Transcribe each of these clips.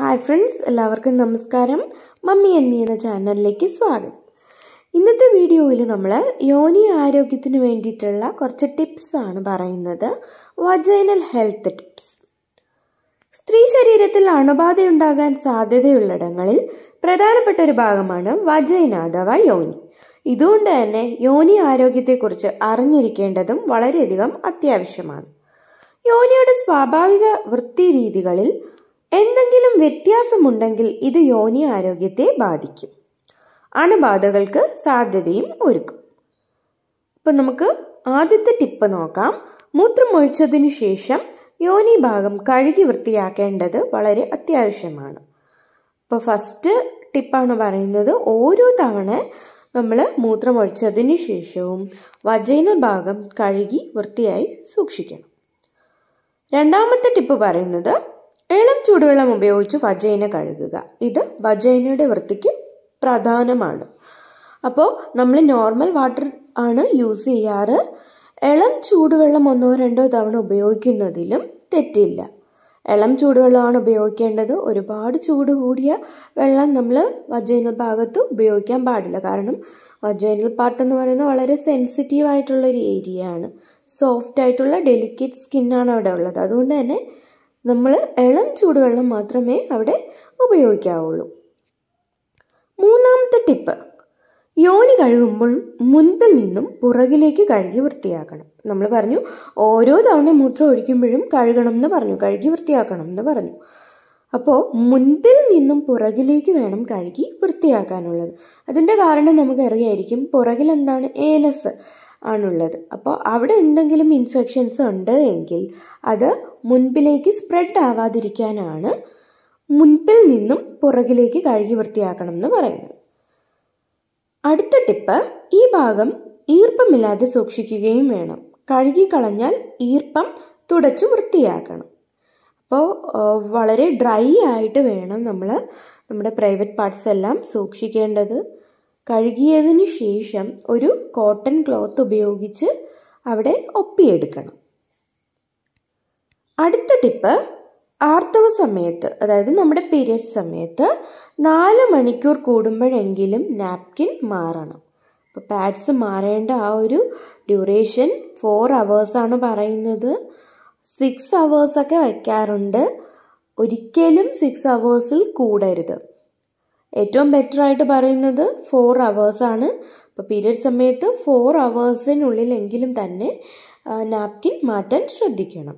hi friends എല്ലാവർക്കും നമസ്കാരം mummy N മി എന്ന ചാനലിലേക്ക് സ്വാഗതം ഇന്നത്തെ വീഡിയോയിൽ നമ്മൾ യോനി ആരോഗ്യത്തിന് വേണ്ടിയിട്ടുള്ള കുറച്ച് ടിപ്സ് ആണ് പറയുന്നത് വജൈനൽ ഹെൽത്ത് ടിപ്സ് സ്ത്രീ ശരീരത്തിൽ അണുബാധയുണ്ടാകാൻ സാധ്യതയുള്ളിടങ്ങളിൽ പ്രധാനപ്പെട്ട ഒരു ഭാഗമാണ് വജൈന അഥവാ യോനി ഇതുകൊണ്ട് തന്നെ യോനി ആരോഗ്യത്തെക്കുറിച്ച് അറിഞ്ഞിരിക്കേണ്ടതും വളരെയധികം അത്യാവശ്യമാണ് യോനിയുടെ സ്വാഭാവിക വൃത്തി രീതികളിൽ എന്തെങ്കിലും വ്യത്യാസമുണ്ടെങ്കിൽ ഇത് യോനി ആരോഗ്യത്തെ ബാധിക്കും അണുബാധകൾക്ക് സാധ്യതയും ഒരുക്കും ഇപ്പം നമുക്ക് ആദ്യത്തെ ടിപ്പ് നോക്കാം മൂത്രമൊഴിച്ചതിനു ശേഷം യോനി ഭാഗം കഴുകി വൃത്തിയാക്കേണ്ടത് വളരെ അത്യാവശ്യമാണ് അപ്പോൾ ഫസ്റ്റ് ടിപ്പാണ് പറയുന്നത് ഓരോ തവണ നമ്മൾ മൂത്രമൊഴിച്ചതിന് ശേഷവും വജൈന ഭാഗം കഴുകി വൃത്തിയായി സൂക്ഷിക്കണം രണ്ടാമത്തെ ടിപ്പ് പറയുന്നത് ഇളം ചൂടുവെള്ളം ഉപയോഗിച്ച് വജൈന കഴുകുക ഇത് വജൈനയുടെ വൃത്തിക്ക് പ്രധാനമാണ് അപ്പോൾ നമ്മൾ നോർമൽ വാട്ടർ ആണ് യൂസ് ചെയ്യാറ് ഇളം ചൂടുവെള്ളം ഒന്നോ രണ്ടോ തവണ ഉപയോഗിക്കുന്നതിലും തെറ്റില്ല ഇളം ചൂടുവെള്ളമാണ് ഉപയോഗിക്കേണ്ടത് ഒരുപാട് ചൂട് കൂടിയ വെള്ളം നമ്മൾ വജൈനൽ ഭാഗത്ത് ഉപയോഗിക്കാൻ പാടില്ല കാരണം വജൈനൽ പാർട്ട് എന്ന് പറയുന്നത് വളരെ സെൻസിറ്റീവ് ആയിട്ടുള്ള ഒരു ഏരിയ ആണ് സോഫ്റ്റ് ആയിട്ടുള്ള ഡെലിക്കേറ്റ് സ്കിന്നാണ് അവിടെ ഉള്ളത് അതുകൊണ്ട് തന്നെ നമ്മൾ ഇളം ചൂടുവെള്ളം മാത്രമേ അവിടെ ഉപയോഗിക്കാവുള്ളൂ മൂന്നാമത്തെ ടിപ്പ് യോനി കഴുകുമ്പോൾ മുൻപിൽ നിന്നും പുറകിലേക്ക് കഴുകി വൃത്തിയാക്കണം നമ്മൾ പറഞ്ഞു ഓരോ തവണ മൂത്രം ഒഴിക്കുമ്പോഴും കഴുകണം എന്ന് പറഞ്ഞു കഴുകി വൃത്തിയാക്കണം എന്ന് പറഞ്ഞു അപ്പോൾ മുൻപിൽ നിന്നും പുറകിലേക്ക് വേണം കഴുകി വൃത്തിയാക്കാനുള്ളത് അതിൻ്റെ കാരണം നമുക്കറിയായിരിക്കും പുറകിൽ എന്താണ് ഏനസ് ആണുള്ളത് അപ്പോൾ അവിടെ എന്തെങ്കിലും ഇൻഫെക്ഷൻസ് ഉണ്ട് എങ്കിൽ അത് മുൻപിലേക്ക് സ്പ്രെഡ് ആവാതിരിക്കാനാണ് മുൻപിൽ നിന്നും പുറകിലേക്ക് കഴുകി വൃത്തിയാക്കണം എന്ന് പറയുന്നത് അടുത്ത ടിപ്പ് ഈ ഭാഗം ഈർപ്പമില്ലാതെ സൂക്ഷിക്കുകയും വേണം കഴുകി കളഞ്ഞാൽ ഈർപ്പം തുടച്ചു വൃത്തിയാക്കണം അപ്പോൾ വളരെ ഡ്രൈ ആയിട്ട് വേണം നമ്മൾ നമ്മുടെ പ്രൈവറ്റ് പാർട്സ് എല്ലാം സൂക്ഷിക്കേണ്ടത് കഴുകിയതിനു ശേഷം ഒരു കോട്ടൺ ക്ലോത്ത് ഉപയോഗിച്ച് അവിടെ ഒപ്പിയെടുക്കണം അടുത്ത ടിപ്പ് ആർത്തവ സമയത്ത് അതായത് നമ്മുടെ പീരിയഡ് സമയത്ത് നാല് മണിക്കൂർ കൂടുമ്പോഴെങ്കിലും നാപ്കിൻ മാറണം അപ്പോൾ പാഡ്സ് മാറേണ്ട ആ ഒരു ഡ്യൂറേഷൻ ഫോർ അവേഴ്സാണ് പറയുന്നത് സിക്സ് അവേഴ്സൊക്കെ വയ്ക്കാറുണ്ട് ഒരിക്കലും സിക്സ് അവേഴ്സിൽ കൂടരുത് ഏറ്റവും ബെറ്റർ ആയിട്ട് പറയുന്നത് ഫോർ അവേഴ്സാണ് അപ്പോൾ പീരീഡ് സമയത്ത് ഫോർ അവേഴ്സിനുള്ളിലെങ്കിലും തന്നെ നാപ്കിൻ മാറ്റാൻ ശ്രദ്ധിക്കണം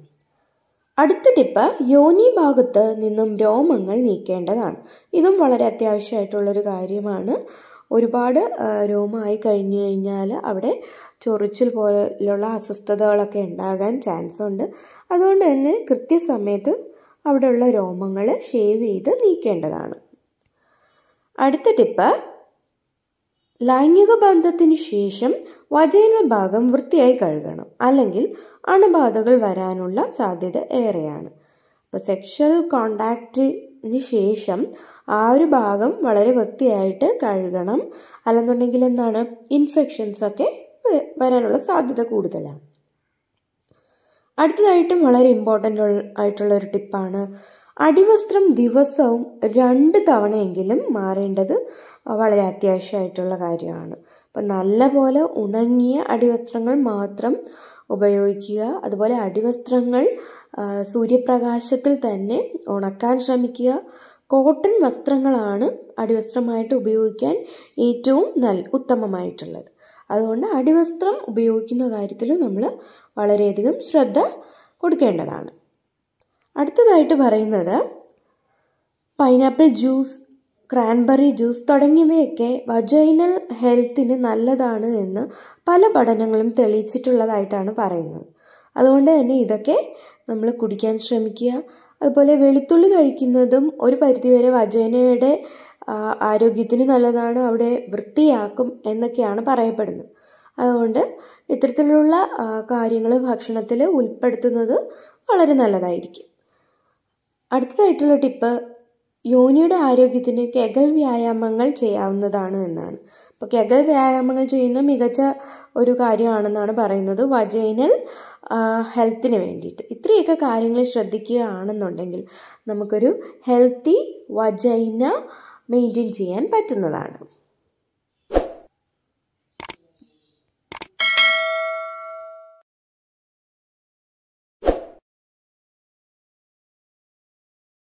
അടുത്ത ടിപ്പ് യോനി ഭാഗത്ത് നിന്നും രോമങ്ങൾ നീക്കേണ്ടതാണ് ഇതും വളരെ അത്യാവശ്യമായിട്ടുള്ളൊരു കാര്യമാണ് ഒരുപാട് രോമമായി കഴിഞ്ഞു കഴിഞ്ഞാൽ അവിടെ ചൊറിച്ചിൽ പോലുള്ള അസ്വസ്ഥതകളൊക്കെ ഉണ്ടാകാൻ ചാൻസ് ഉണ്ട് അതുകൊണ്ട് തന്നെ കൃത്യസമയത്ത് അവിടെയുള്ള രോമങ്ങൾ ഷേവ് ചെയ്ത് നീക്കേണ്ടതാണ് അടുത്ത ടിപ്പ് ലൈംഗിക ബന്ധത്തിനു ശേഷം വജൈനൽ ഭാഗം വൃത്തിയായി കഴുകണം അല്ലെങ്കിൽ അണുബാധകൾ വരാനുള്ള സാധ്യത ഏറെയാണ് അപ്പോൾ സെക്ഷൽ കോണ്ടാക്റ്റിന് ശേഷം ആ ഒരു ഭാഗം വളരെ വൃത്തിയായിട്ട് കഴുകണം അല്ലെന്നുണ്ടെങ്കിൽ എന്താണ് ഇൻഫെക്ഷൻസ് ഒക്കെ വരാനുള്ള സാധ്യത കൂടുതലാണ് അടുത്തതായിട്ടും വളരെ ഇമ്പോർട്ടൻ്റ് ആയിട്ടുള്ള ഒരു ടിപ്പാണ് അടിവസ്ത്രം ദിവസവും രണ്ട് തവണയെങ്കിലും മാറേണ്ടത് വളരെ അത്യാവശ്യമായിട്ടുള്ള കാര്യമാണ് അപ്പം നല്ലപോലെ ഉണങ്ങിയ അടിവസ്ത്രങ്ങൾ മാത്രം ഉപയോഗിക്കുക അതുപോലെ അടിവസ്ത്രങ്ങൾ സൂര്യപ്രകാശത്തിൽ തന്നെ ഉണക്കാൻ ശ്രമിക്കുക കോട്ടൺ വസ്ത്രങ്ങളാണ് അടിവസ്ത്രമായിട്ട് ഉപയോഗിക്കാൻ ഏറ്റവും നല്ല ഉത്തമമായിട്ടുള്ളത് അതുകൊണ്ട് അടിവസ്ത്രം ഉപയോഗിക്കുന്ന കാര്യത്തിൽ നമ്മൾ വളരെയധികം ശ്രദ്ധ കൊടുക്കേണ്ടതാണ് അടുത്തതായിട്ട് പറയുന്നത് പൈനാപ്പിൾ ജ്യൂസ് ക്രാൻബെറി ജ്യൂസ് തുടങ്ങിയവയൊക്കെ വജൈനൽ ഹെൽത്തിന് നല്ലതാണ് എന്ന് പല പഠനങ്ങളും തെളിയിച്ചിട്ടുള്ളതായിട്ടാണ് പറയുന്നത് അതുകൊണ്ട് തന്നെ ഇതൊക്കെ നമ്മൾ കുടിക്കാൻ ശ്രമിക്കുക അതുപോലെ വെളുത്തുള്ളി കഴിക്കുന്നതും ഒരു പരിധിവരെ വജൈനയുടെ ആരോഗ്യത്തിന് നല്ലതാണ് അവിടെ വൃത്തിയാക്കും എന്നൊക്കെയാണ് പറയപ്പെടുന്നത് അതുകൊണ്ട് ഇത്തരത്തിലുള്ള കാര്യങ്ങൾ ഭക്ഷണത്തിൽ ഉൾപ്പെടുത്തുന്നത് വളരെ നല്ലതായിരിക്കും അടുത്തതായിട്ടുള്ള ടിപ്പ് യോനിയുടെ ആരോഗ്യത്തിന് കെഗൽ വ്യായാമങ്ങൾ ചെയ്യാവുന്നതാണ് എന്നാണ് അപ്പോൾ കെഗൽ വ്യായാമങ്ങൾ ചെയ്യുന്ന മികച്ച ഒരു കാര്യമാണെന്നാണ് പറയുന്നത് വജൈനൽ ഹെൽത്തിന് വേണ്ടിയിട്ട് ഇത്രയൊക്കെ കാര്യങ്ങൾ ശ്രദ്ധിക്കുകയാണെന്നുണ്ടെങ്കിൽ നമുക്കൊരു ഹെൽത്തി വജൈന മെയിൻറ്റെയിൻ ചെയ്യാൻ പറ്റുന്നതാണ്